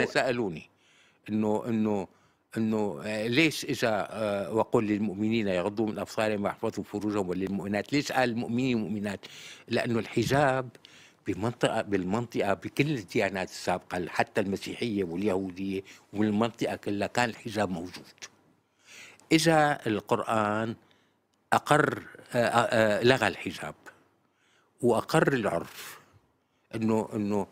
احنا سالوني انه انه انه آه، ليش اجى آه، وقل للمؤمنين يغضوا من ابصارهم ويحفظوا فروجهم وللمؤمنات ليش قال المؤمنين ومؤمنات لانه الحجاب بمنطقة بالمنطقة بكل الديانات السابقة حتى المسيحية واليهودية والمنطقة كلها كان الحجاب موجود إجا القرآن أقر آه، لغى الحجاب وأقر العرف أنه أنه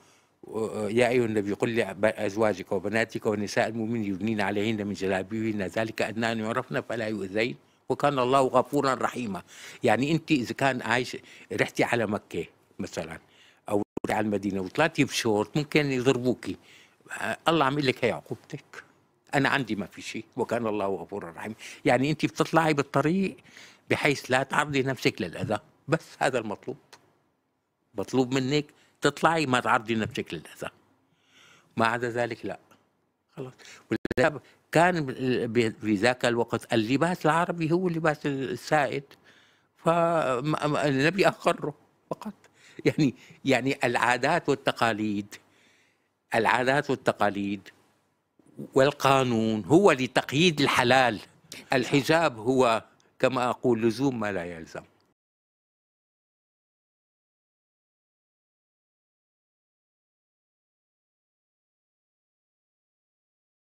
يا أيها النبي قل لأزواجك وبناتك ونساء المؤمنين يبنين عليهن من جلابيبهن ذلك أدنى أن يعرفن فلا يؤذين وكان الله غفورا رحيما يعني أنت إذا كان عايش رحتي على مكة مثلا أو على المدينة وطلعتي بشورت ممكن يضربوكي الله عامل لك هي عقوبتك أنا عندي ما في شيء وكان الله غفورا رحيما يعني أنت بتطلعي بالطريق بحيث لا تعرضي نفسك للأذى بس هذا المطلوب مطلوب منك تطلعي ما تعرضي نفسك للاذى ما عدا ذلك لا خلاص كان في ذاك الوقت اللباس العربي هو اللباس السائد فالنبي اقره فقط يعني يعني العادات والتقاليد العادات والتقاليد والقانون هو لتقييد الحلال الحجاب هو كما اقول لزوم ما لا يلزم